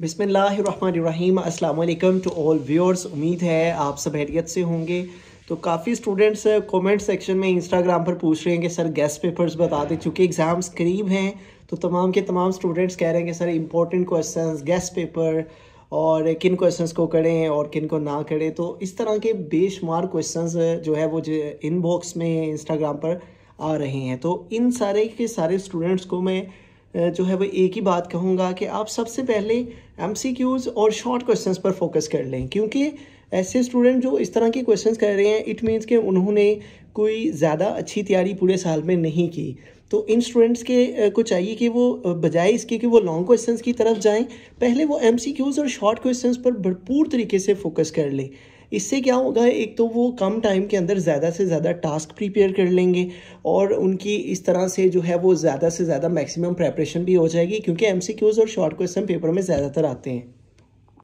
बिसमीम अल्लाम to all viewers उम्मीद है आप सब हैरियत से होंगे तो काफ़ी स्टूडेंट्स कमेंट सेक्शन में इंस्टाग्राम पर पूछ रहे हैं कि सर गेस्ट पेपर्स बता दें चूँकि एग्ज़ाम्स करीब हैं तो तमाम के तमाम स्टूडेंट्स कह रहे हैं कि sir important question guess paper और किन क्वेश्चंस को करें और किन को ना करें तो इस तरह के बेशुमार क्वेश्चंस जो है वो इनबॉक्स में इंस्टाग्राम पर आ रहे हैं तो इन सारे के सारे स्टूडेंट्स को मैं जो है वो एक ही बात कहूँगा कि आप सबसे पहले एम और शॉर्ट क्वेश्चन पर फोकस कर लें क्योंकि ऐसे स्टूडेंट जो इस तरह के क्वेश्चन कर रहे हैं इट मीन्स कि उन्होंने कोई ज़्यादा अच्छी तैयारी पूरे साल में नहीं की तो इन स्टूडेंट्स के को चाहिए कि वो बजाय इसके कि वो लॉन्ग क्वेश्चंस की तरफ जाएं पहले वो एम और शॉर्ट क्वेश्चंस पर भरपूर तरीके से फोकस कर लें इससे क्या होगा एक तो वो कम टाइम के अंदर ज़्यादा से ज़्यादा टास्क प्रिपेयर कर लेंगे और उनकी इस तरह से जो है वो ज़्यादा से ज़्यादा मैक्सिमम प्रेपरेशन भी हो जाएगी क्योंकि एम और शॉर्ट क्वेश्चन पेपर में ज़्यादातर आते हैं